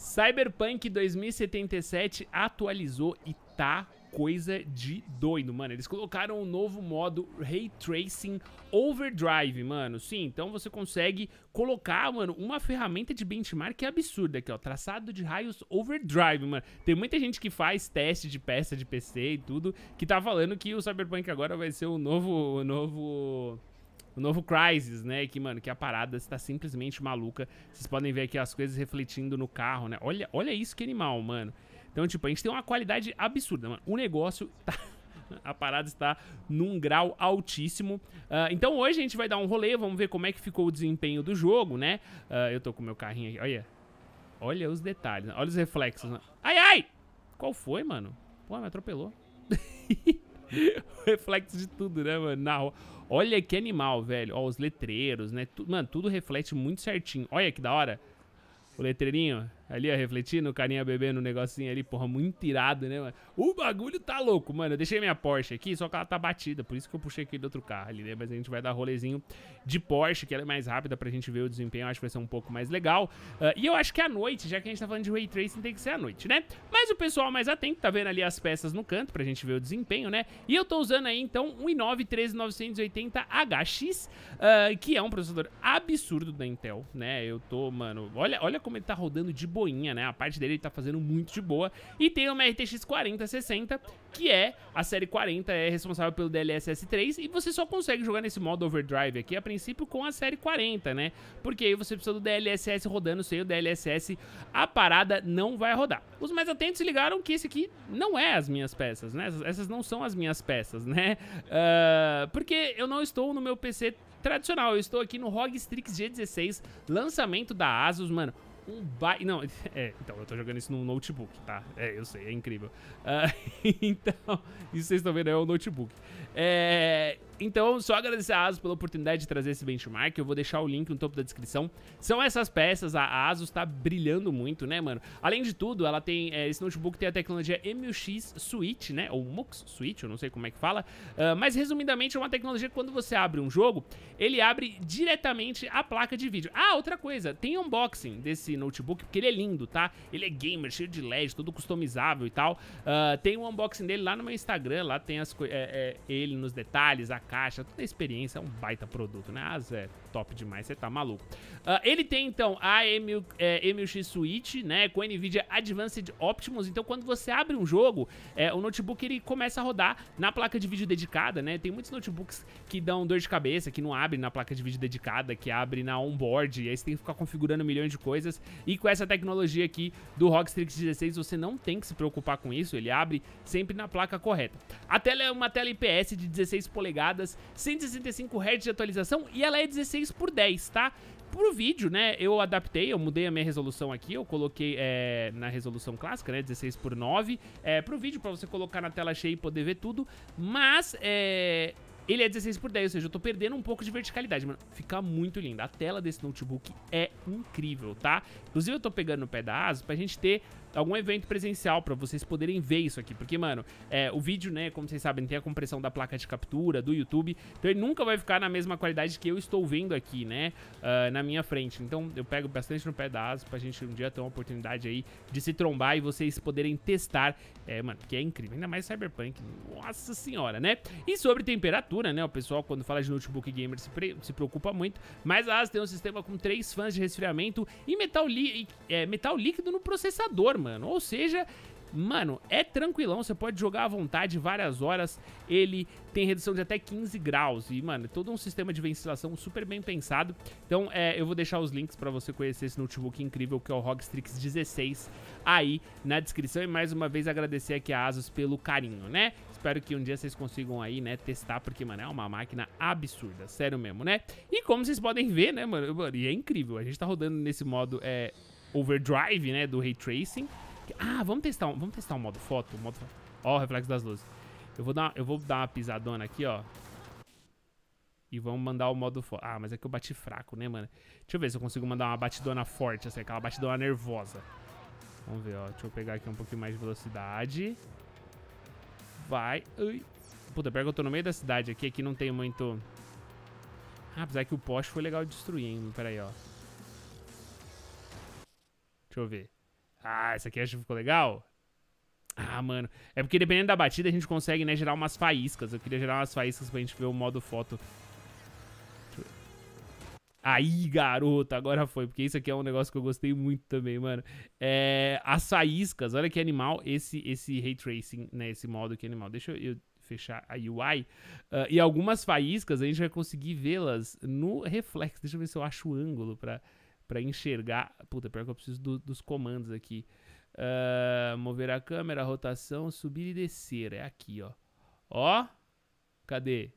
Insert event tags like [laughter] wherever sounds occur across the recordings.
Cyberpunk 2077 atualizou e tá coisa de doido, mano. Eles colocaram um novo modo Ray Tracing Overdrive, mano. Sim, então você consegue colocar, mano, uma ferramenta de benchmark é absurda aqui, ó. Traçado de raios Overdrive, mano. Tem muita gente que faz teste de peça de PC e tudo, que tá falando que o Cyberpunk agora vai ser o novo... O novo o novo Crysis, né? Que, mano, que a parada está simplesmente maluca. Vocês podem ver aqui as coisas refletindo no carro, né? Olha, olha isso que animal, mano. Então, tipo, a gente tem uma qualidade absurda, mano. O negócio [laughs] tá... A parada está num grau altíssimo. Uh, então hoje a gente vai dar um rolê, vamos ver como é que ficou o desempenho do jogo, né? Uh, eu tô com meu carrinho aqui, olha. Olha os detalhes, olha os reflexos. Ai, ai! Qual foi, mano? Pô, me atropelou. [laughs] [laughs] reflexo de tudo, né, mano? Na... Olha que animal, velho. Ó, os letreiros, né? Tu... Mano, tudo reflete muito certinho. Olha que da hora. O letreirinho ali, ó, refletindo, o carinha bebendo um negocinho ali, porra, muito irado, né, mano? O bagulho tá louco, mano. Eu deixei minha Porsche aqui, só que ela tá batida, por isso que eu puxei aquele outro carro ali, né? Mas a gente vai dar rolezinho de Porsche, que ela é mais rápida pra gente ver o desempenho, acho que vai ser um pouco mais legal. Uh, e eu acho que à noite, já que a gente tá falando de Ray Tracing, tem que ser à noite, né? Mas o pessoal mais atento tá vendo ali as peças no canto pra gente ver o desempenho, né? E eu tô usando aí, então, um i9 13980HX, uh, que é um processador absurdo da Intel, né? Eu tô, mano, olha, olha como ele tá rodando de boa boinha, né? A parte dele tá fazendo muito de boa. E tem uma RTX 4060, que é a série 40, é responsável pelo DLSS 3, e você só consegue jogar nesse modo overdrive aqui, a princípio, com a série 40, né? Porque aí você precisa do DLSS rodando, sem o DLSS a parada não vai rodar. Os mais atentos ligaram que esse aqui não é as minhas peças, né? Essas, essas não são as minhas peças, né? Uh, porque eu não estou no meu PC tradicional, eu estou aqui no ROG Strix G16, lançamento da ASUS, mano um baita. Não, [laughs] é, então, eu tô jogando isso no notebook, tá? É, eu sei, é incrível. Uh, [laughs] então, isso vocês estão vendo é o notebook. É, então, só agradecer a ASUS pela oportunidade de trazer esse benchmark. Eu vou deixar o link no topo da descrição. São essas peças, a ASUS tá brilhando muito, né, mano? Além de tudo, ela tem. É, esse notebook tem a tecnologia MUX Switch, né? Ou MUX Switch, eu não sei como é que fala. Uh, mas resumidamente, é uma tecnologia que quando você abre um jogo, ele abre diretamente a placa de vídeo. Ah, outra coisa, tem unboxing desse notebook, porque ele é lindo, tá? Ele é gamer, cheio de LED, todo customizável e tal. Uh, tem um unboxing dele lá no meu Instagram, lá tem as, é, é, ele nos detalhes, a caixa, toda a experiência é um baita produto, né? A zero top demais, você tá maluco. Uh, ele tem, então, a M, é, Switch, né, com NVIDIA Advanced Optimus. Então, quando você abre um jogo, é, o notebook, ele começa a rodar na placa de vídeo dedicada, né? Tem muitos notebooks que dão dor de cabeça, que não abre na placa de vídeo dedicada, que abre na onboard, e aí você tem que ficar configurando milhões de coisas. E com essa tecnologia aqui do ROG Strix 16, você não tem que se preocupar com isso, ele abre sempre na placa correta. A tela é uma tela IPS de 16 polegadas, 165 Hz de atualização, e ela é 16 16 por 10 tá? Pro vídeo, né, eu adaptei, eu mudei a minha resolução aqui, eu coloquei é, na resolução clássica, né, 16 por 9 é, pro vídeo, pra você colocar na tela cheia e poder ver tudo, mas é, ele é 16 por 10, ou seja, eu tô perdendo um pouco de verticalidade, mano. Fica muito lindo. A tela desse notebook é incrível, tá? Inclusive, eu tô pegando no pé da asa pra gente ter algum evento presencial para vocês poderem ver isso aqui. Porque, mano, é, o vídeo, né, como vocês sabem, tem a compressão da placa de captura, do YouTube. Então ele nunca vai ficar na mesma qualidade que eu estou vendo aqui, né, uh, na minha frente. Então eu pego bastante no pé da asa pra gente um dia ter uma oportunidade aí de se trombar e vocês poderem testar. É, mano, que é incrível. Ainda mais Cyberpunk. Nossa senhora, né? E sobre temperatura, né, o pessoal quando fala de notebook gamer se, pre se preocupa muito. Mas a asa tem um sistema com três fãs de resfriamento e metal, é, metal líquido no processador, mano. Ou seja, Mano, é tranquilão, você pode jogar à vontade várias horas. Ele tem redução de até 15 graus. E, mano, é todo um sistema de ventilação super bem pensado. Então, é, eu vou deixar os links para você conhecer esse notebook incrível que é o ROG Strix 16 aí na descrição. E mais uma vez agradecer aqui a Asus pelo carinho, né? Espero que um dia vocês consigam aí, né, testar, porque, mano, é uma máquina absurda, sério mesmo, né? E como vocês podem ver, né, mano, e é incrível, a gente tá rodando nesse modo, é, overdrive, né, do ray tracing. Ah, vamos testar, o vamos testar um modo foto, modo Ó, o reflexo das luzes. Eu vou dar, eu vou dar uma pisadona aqui, ó. E vamos mandar o modo foto. Ah, mas é que eu bati fraco, né, mano? Deixa eu ver se eu consigo mandar uma batidona forte, assim, aquela batidona nervosa. Vamos ver, ó. Deixa eu pegar aqui um pouquinho mais de velocidade. Vai. Ui. Puta, pior que eu tô no meio da cidade aqui. Aqui é não tem muito... Ah, apesar que o poste foi legal de destruir, hein? Pera aí, ó. Deixa eu ver. Ah, essa aqui acho que ficou legal. Ah, mano. É porque dependendo da batida a gente consegue, né, gerar umas faíscas. Eu queria gerar umas faíscas pra gente ver o modo foto. Aí, garoto, agora foi. Porque isso aqui é um negócio que eu gostei muito também, mano. É, as faíscas, olha que animal esse, esse ray tracing, né? Esse modo que é animal. Deixa eu, fechar a UI. Uh, ah, e algumas faíscas a gente vai conseguir vê-las no reflexo. Deixa eu ver se eu acho o ângulo pra para enxergar. Puta, pior que eu preciso do, dos comandos aqui. Uh, mover a câmera, rotação, subir e descer. É aqui, ó. Ó. Cadê?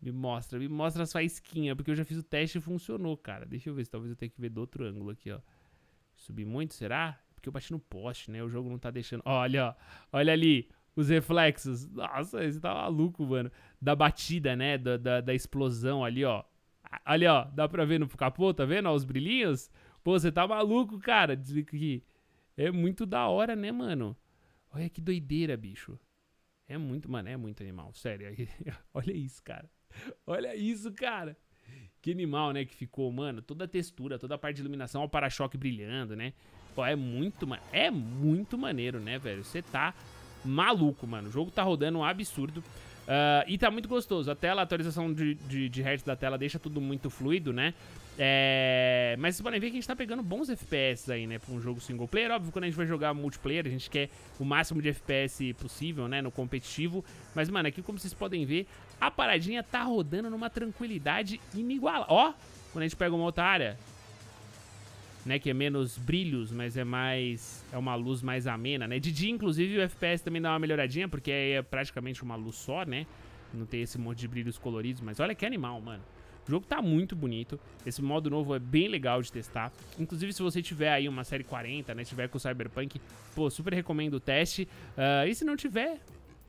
Me mostra, me mostra as faísquinhas, porque eu já fiz o teste e funcionou, cara. Deixa eu ver se talvez eu tenha que ver do outro ângulo aqui, ó. Subir muito, será? Porque eu bati no poste, né? O jogo não tá deixando. Olha, ó. Olha ali. Os reflexos. Nossa, você tá maluco, mano. Da batida, né? Da, da, da explosão ali, ó. Ali, ó, dá pra ver no capô, tá vendo? Ó, os brilhinhos. Pô, você tá maluco, cara. Desliga aqui. É muito da hora, né, mano? Olha que doideira, bicho. É muito, mano, é muito animal. Sério. [laughs] Olha isso, cara. Olha isso, cara. Que animal, né, que ficou, mano. Toda a textura, toda a parte de iluminação, o para-choque brilhando, né? Pô, é muito, mano. É muito maneiro, né, velho? Você tá maluco, mano. O jogo tá rodando um absurdo. Uh, e tá muito gostoso. A tela, a atualização de, de, de hertz da tela deixa tudo muito fluido, né? É, mas vocês podem ver que a gente tá pegando bons FPS aí, né? Pra um jogo single player. Óbvio, quando a gente vai jogar multiplayer, a gente quer o máximo de FPS possível, né? No competitivo. Mas, mano, aqui como vocês podem ver, a paradinha tá rodando numa tranquilidade inigual Ó, quando a gente pega uma outra área, né? Que é menos brilhos, mas é mais. É uma luz mais amena, né? De dia, inclusive, o FPS também dá uma melhoradinha, porque é praticamente uma luz só, né? Não tem esse monte de brilhos coloridos, mas olha que animal, mano. O jogo tá muito bonito. Esse modo novo é bem legal de testar. Inclusive, se você tiver aí uma série 40, né? Tiver com o Cyberpunk, pô, super recomendo o teste. Uh, e se não tiver,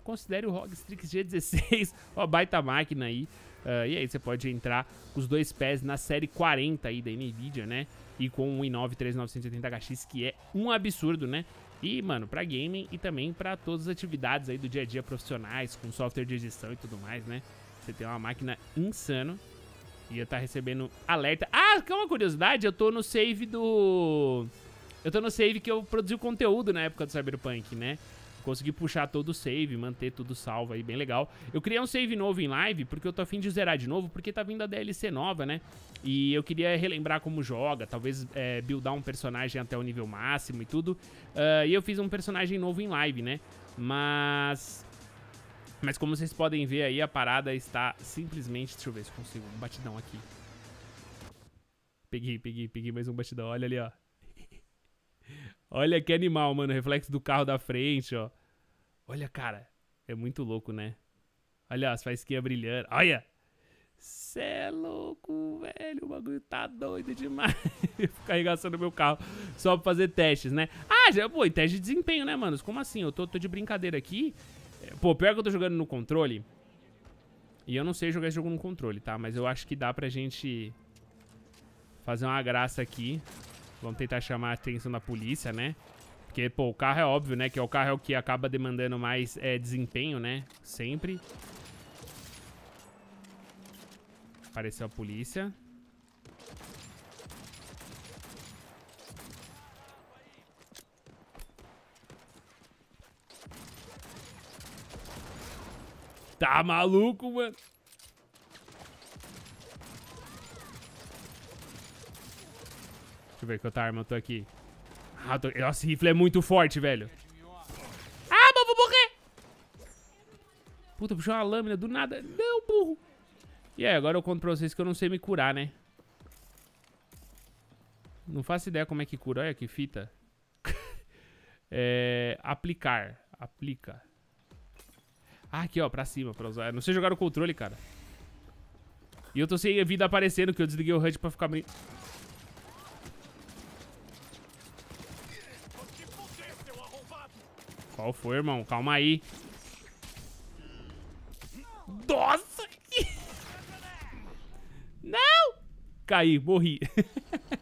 considere o ROG Strix G16. Ó, baita máquina aí. Uh, e aí você pode entrar com os dois pés na série 40 aí da NVIDIA, né? e com um i9 3980HX, que é um absurdo, né? E, mano, pra gaming e também pra todas as atividades aí do dia a dia profissionais, com software de edição e tudo mais, né? Você tem uma máquina insano. e eu tá recebendo alerta. Ah, que é uma curiosidade, eu tô no save do... Eu tô no save que eu produzi o conteúdo na época do Cyberpunk, né? Consegui puxar todo o save, manter tudo salvo aí, bem legal. Eu criei um save novo em live, porque eu tô afim de zerar de novo, porque tá vindo a DLC nova, né? E eu queria relembrar como joga, talvez é, buildar um personagem até o nível máximo e tudo. Uh, e eu fiz um personagem novo em live, né? Mas... Mas como vocês podem ver aí, a parada está simplesmente... Deixa eu ver se eu consigo um batidão aqui. Peguei, peguei, peguei mais um batidão. Olha ali, ó. Olha que animal, mano. Reflexo do carro da frente, ó. Olha, cara. É muito louco, né? Olha as faísquinhas brilhando. Olha! Cê é louco, velho. O bagulho tá doido demais. [laughs] Ficar arregaçando meu carro só pra fazer testes, né? Ah, já, pô, e teste de desempenho, né, manos? Como assim? Eu tô, tô de brincadeira aqui. É, pô, pior que eu tô jogando no controle. E eu não sei jogar esse jogo no controle, tá? Mas eu acho que dá pra gente fazer uma graça aqui. Vamos tentar chamar a atenção da polícia, né? Porque, pô, o carro é óbvio, né? Que é o carro é o que acaba demandando mais é, desempenho, né? Sempre. Apareceu a polícia. Tá maluco, mano? Deixa eu ver outra arma eu tô aqui. Ah, tô... Nossa, rifle é muito forte, velho. Ah, mas vou morrer! Puta, puxou uma lâmina do nada. Não, burro. E aí, agora eu conto pra vocês que eu não sei me curar, né? Não faço ideia como é que cura. Olha que fita. [laughs] é, aplicar. Aplica. Ah, aqui, ó, pra cima, pra usar. Eu não sei jogar o controle, cara. E eu tô sem vida aparecendo, que eu desliguei o HUD pra ficar... Brin... Qual foi, irmão? Calma aí. Nossa! [laughs] Não! Caí, morri. [laughs]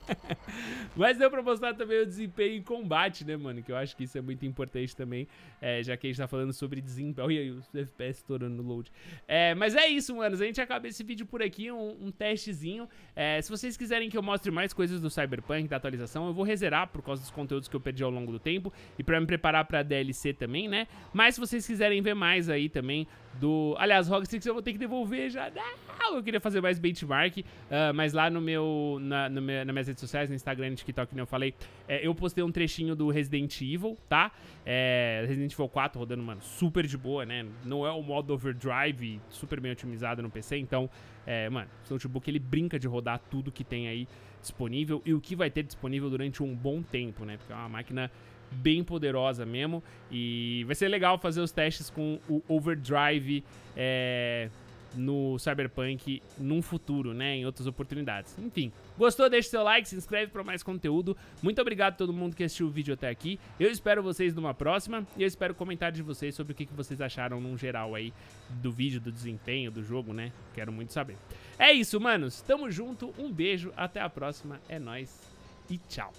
Mas deu pra mostrar também o desempenho em combate, né, mano? Que eu acho que isso é muito importante também, é, já que a gente tá falando sobre desempenho. Olha aí, os FPS estourando no load. É, mas é isso, manos. A gente acaba esse vídeo por aqui, um, um testezinho. É, se vocês quiserem que eu mostre mais coisas do Cyberpunk, da atualização, eu vou reservar, por causa dos conteúdos que eu perdi ao longo do tempo e pra me preparar pra DLC também, né? Mas se vocês quiserem ver mais aí também do... Aliás, Rogue Six eu vou ter que devolver já. Não, ah, eu queria fazer mais benchmark, uh, mas lá no meu, na, no meu, nas minhas redes sociais, no Instagram e TikTok, que nem eu falei, é, eu postei um trechinho do Resident Evil, tá? É, Resident Evil 4 rodando, mano, super de boa, né? Não é o modo overdrive, super bem otimizado no PC, então, é, mano, esse notebook ele brinca de rodar tudo que tem aí disponível e o que vai ter disponível durante um bom tempo, né? Porque é uma máquina bem poderosa mesmo. E vai ser legal fazer os testes com o Overdrive é, no Cyberpunk num futuro, né? Em outras oportunidades. Enfim, gostou? Deixa seu like, se inscreve para mais conteúdo. Muito obrigado a todo mundo que assistiu o vídeo até aqui. Eu espero vocês numa próxima e eu espero comentários de vocês sobre o que vocês acharam num geral aí do vídeo, do desempenho, do jogo, né? Quero muito saber. É isso, manos. Tamo junto. Um beijo. Até a próxima. É nóis. E tchau.